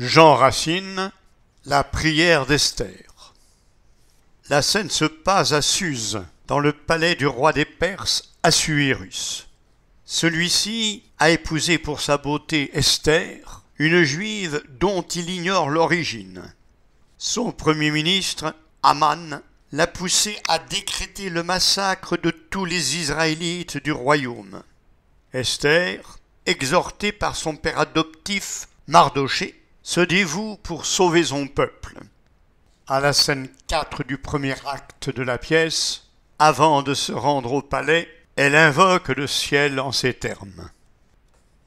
Jean Racine, La prière d'Esther. La scène se passe à Suse, dans le palais du roi des Perses, Assuérus. Celui-ci a épousé pour sa beauté Esther, une juive dont il ignore l'origine. Son premier ministre, Aman, l'a poussé à décréter le massacre de tous les Israélites du royaume. Esther, exhortée par son père adoptif, Mardoché, se dévoue pour sauver son peuple. À la scène 4 du premier acte de la pièce, avant de se rendre au palais, elle invoque le ciel en ces termes.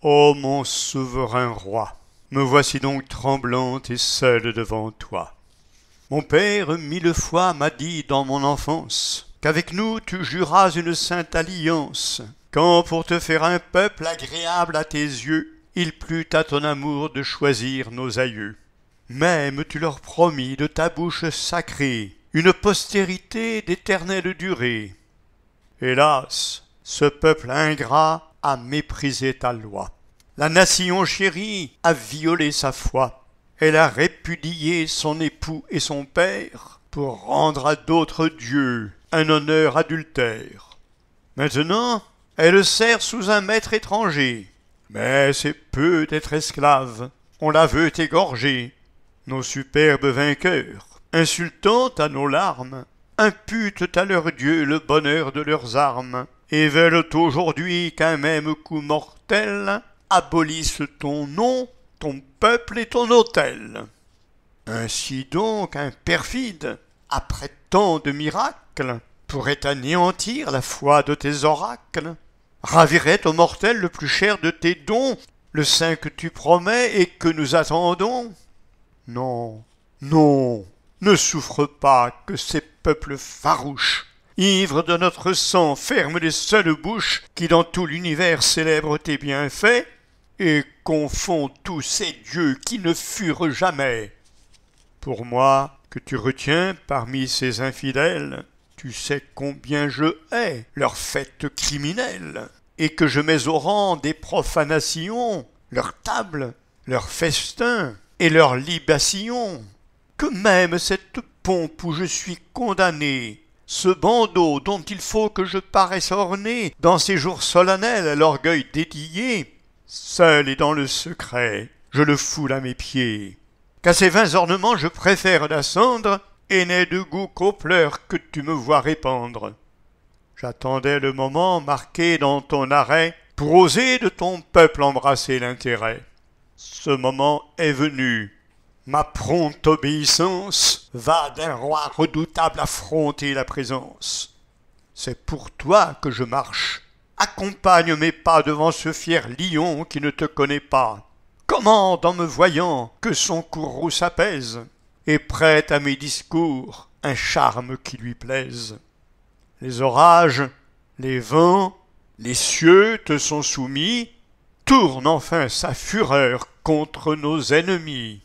Ô mon souverain roi, me voici donc tremblante et seule devant toi. Mon père mille fois m'a dit dans mon enfance qu'avec nous tu juras une sainte alliance, quand pour te faire un peuple agréable à tes yeux, il plut à ton amour de choisir nos aïeux. Même tu leur promis de ta bouche sacrée une postérité d'éternelle durée. Hélas, ce peuple ingrat a méprisé ta loi. La nation chérie a violé sa foi. Elle a répudié son époux et son père pour rendre à d'autres dieux un honneur adultère. Maintenant, elle sert sous un maître étranger, mais c'est peu d'être esclave. On la veut égorger. Nos superbes vainqueurs, insultant à nos larmes, imputent à leur Dieu le bonheur de leurs armes, et veulent aujourd'hui qu'un même coup mortel abolisse ton nom, ton peuple et ton autel. Ainsi donc un perfide, après tant de miracles, pourrait anéantir la foi de tes oracles, ravirait au mortel le plus cher de tes dons, le saint que tu promets et que nous attendons Non, non, ne souffre pas que ces peuples farouches, ivres de notre sang, ferment les seules bouches qui dans tout l'univers célèbrent tes bienfaits et confondent tous ces dieux qui ne furent jamais. Pour moi, que tu retiens parmi ces infidèles tu sais combien je hais leurs fêtes criminelles, et que je mets au rang des profanations, leurs tables, leurs festins et leurs libations, que même cette pompe où je suis condamné, ce bandeau dont il faut que je paraisse orné dans ces jours solennels à l'orgueil dédié, seul et dans le secret, je le foule à mes pieds, qu'à ces vains ornements je préfère la cendre et n'est de goût qu'aux pleurs que tu me vois répandre. J'attendais le moment marqué dans ton arrêt pour oser de ton peuple embrasser l'intérêt. Ce moment est venu. Ma prompte obéissance va d'un roi redoutable affronter la présence. C'est pour toi que je marche. Accompagne mes pas devant ce fier lion qui ne te connaît pas. Commande en me voyant, que son courroux s'apaise et prête à mes discours un charme qui lui plaise. Les orages, les vents, les cieux te sont soumis, tourne enfin sa fureur contre nos ennemis.